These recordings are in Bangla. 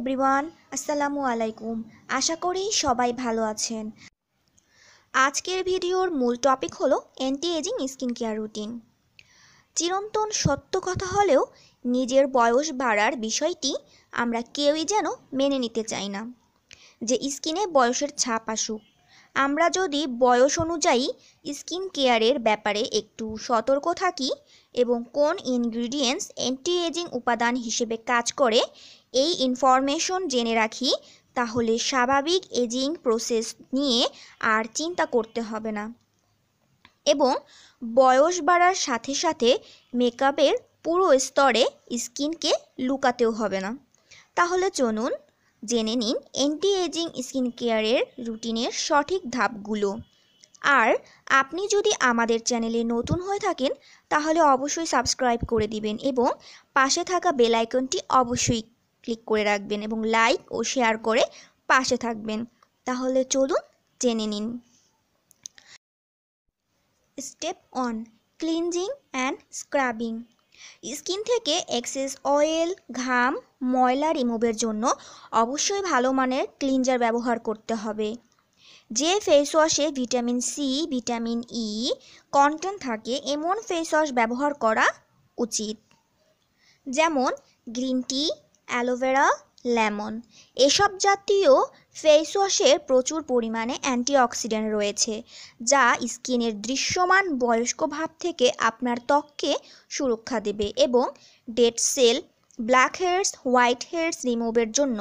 এভরিওয়ান আসসালামু আলাইকুম আশা করি সবাই ভালো আছেন আজকের ভিডিওর মূল টপিক হলো anti ageing skin care routine চিরন্তন সত্য কথা হলেও নিজের বয়স বাড়ার বিষয়টি আমরা কেউই যেন মেনে নিতে চাই না যে স্কিনে বয়সের ছাপ আসুক আমরা যদি বয়স অনুযায়ী স্কিন কেয়ারের ব্যাপারে একটু সতর্ক থাকি এবং কোন ইনগ্রিডিয়েন্টস অ্যান্টি এজিং উপাদান হিসেবে কাজ করে এই ইনফরমেশন জেনে রাখি তাহলে স্বাভাবিক এজিং প্রসেস নিয়ে আর চিন্তা করতে হবে না এবং বয়স বাড়ার সাথে সাথে মেকআপের পুরো স্তরে স্কিনকে লুকাতেও হবে না তাহলে চলুন জেনে নিন অ্যান্টি এজিং স্কিন কেয়ারের রুটিনের সঠিক ধাপগুলো আর আপনি যদি আমাদের চ্যানেলে নতুন হয়ে থাকেন তাহলে অবশ্যই সাবস্ক্রাইব করে দিবেন এবং পাশে থাকা বেল আইকনটি অবশ্যই ক্লিক করে রাখবেন এবং লাইক ও শেয়ার করে পাশে থাকবেন তাহলে চলুন জেনে নিন step one cleansing and scrubbing skin থেকে এক্সেস অয়েল ঘাম ময়লা রিমুভের জন্য অবশ্যই ভালো মানের ক্লিনজার ব্যবহার করতে হবে যে ফেস ওয়াশে vitamin C vitamin E e content থাকে এমন ফেস ওয়াশ ব্যবহার করা উচিত যেমন গ্রিন টি অ্যালোভেরা লেমন এসব জাতীয় ফেস ওয়াশে প্রচুর পরিমাণে অ্যান্টিঅক্সিডেন্ট রয়েছে যা স্কিনের দৃশ্যমান বয়স্ক ভাব থেকে আপনার ত্বককে সুরক্ষা দেবে এবং dead cell black heads white heads রিমুভের জন্য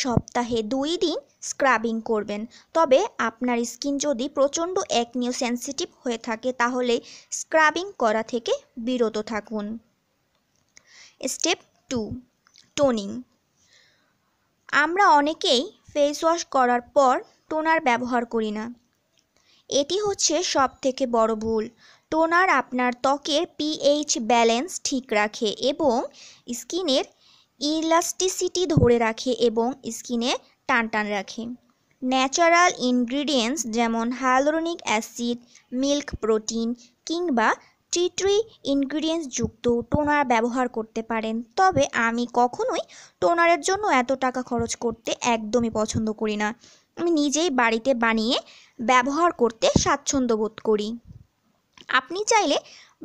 সপ্তাহে দুই দিন স্ক্রাবিং করবেন তবে আপনার স্কিন যদি প্রচণ্ড একনিও সেন্সিটিভ হয়ে থাকে তাহলে স্ক্রাবিং করা থেকে বিরত থাকুন স্টেপ টু টোনিং আমরা অনেকেই ফেস ওয়াশ করার পর টোনার ব্যবহার করি না এটি হচ্ছে সব থেকে বড় ভুল টোনার আপনার ত্বকের পিএইচ ব্যালেন্স ঠিক রাখে এবং স্কিনের ইলাস্টিসিটি ধরে রাখে এবং স্কিনে টান টান রাখে ন্যাচারাল ইনগ্রিডিয়েন্টস যেমন হ্যালোরনিক অ্যাসিড মিল্ক প্রোটিন কিংবা ট্রি ট্রি ইনগ্রিডিয়েন্টস যুক্ত টোনার ব্যবহার করতে পারেন তবে আমি কখনোই টোনারের জন্য এত টাকা খরচ করতে একদমই পছন্দ করি না আমি নিজেই বাড়িতে বানিয়ে ব্যবহার করতে স্বাচ্ছন্দ্য বোধ করি আপনি চাইলে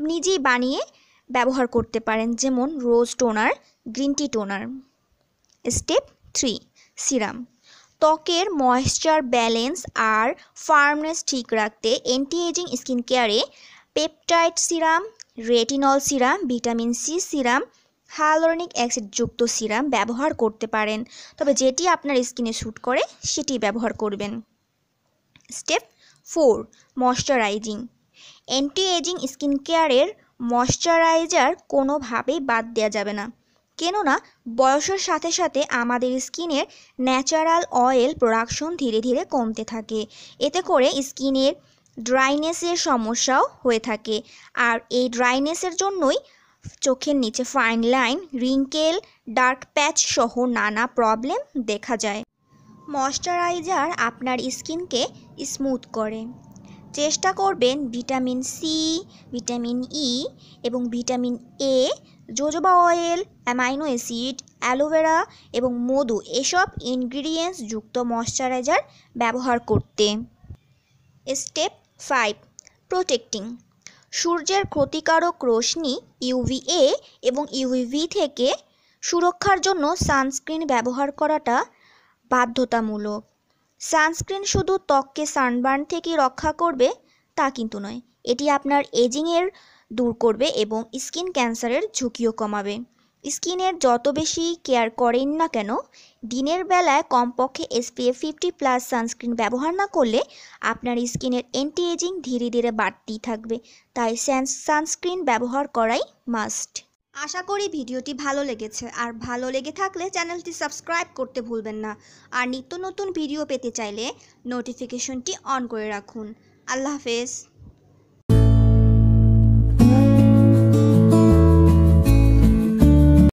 নিজেই বানিয়ে ব্যবহার করতে পারেন যেমন rose toner green tea toner step three serum ত্বকের ময়েশ্চার ব্যালেন্স আর ফার্মনেস ঠিক রাখতে অ্যান্টি এজিং স্কিন কেয়ারে peptide serum retinol serum vitamin C serum hyaluronic অ্যাসিডযুক্ত সিরাম ব্যবহার করতে পারেন তবে যেটি আপনার স্কিনে শ্যুট করে সেটি ব্যবহার করবেন step four moisturising anti ageing skin কেয়ারের ময়শ্চারাইজার কোনোভাবেই বাদ দেওয়া যাবে না কেননা বয়সের সাথে সাথে আমাদের স্কিনের ন্যাচারাল অয়েল প্রোডাকশন ধীরে ধীরে কমতে থাকে এতে করে স্কিনের ড্রাইনেসের সমস্যাও হয়ে থাকে আর এই ড্রাইনেসের জন্যই চোখের নিচে fine line wrinkle dark patch সহ নানা প্রবলেম দেখা যায় ময়শ্চারাইজার আপনার স্কিনকে স্মুথ করে চেষ্টা করবেন ভিটামিন সি ভিটামিন ই এবং vitamin A jojoba oil amino acid aloe vera এবং মধু এসব ইনগ্রিডিয়েন্টস যুক্ত ময়শ্চারাইজার ব্যবহার করতে স্টেপ ফাইভ প্রোটেক্টিং সূর্যের ক্ষতিকারক রশ্মি ইউভিএ এবং ইউভিবি থেকে সুরক্ষার জন্য সানস্ক্রিন ব্যবহার করাটা বাধ্যতামূলক সানস্ক্রিন শুধু ত্বককে সানবার্ন থেকে রক্ষা করবে তা কিন্তু নয় এটি আপনার এজিংয়ের দূর করবে এবং স্কিন ক্যান্সারের ঝুঁকিও কমাবে স্কিনের যত বেশি কেয়ার করেন না কেন দিনের বেলায় কমপক্ষে এসপিএফ ফিফটি প্লাস সানস্ক্রিন ব্যবহার না করলে আপনার স্কিনের অ্যান্টি এজিং ধীরে ধীরে বাড়তেই থাকবে তাই সানস্ক্রিন ব্যবহার করাই মাস্ট আশা করি ভিডিওটি ভালো লেগেছে আর ভালো লেগে থাকলে চ্যানেলটি সাবস্ক্রাইব করতে ভুলবেন না আর নিত্য নতুন ভিডিও পেতে চাইলে নোটিফিকেশনটি অন করে রাখুন আল্লাহ হাফেজ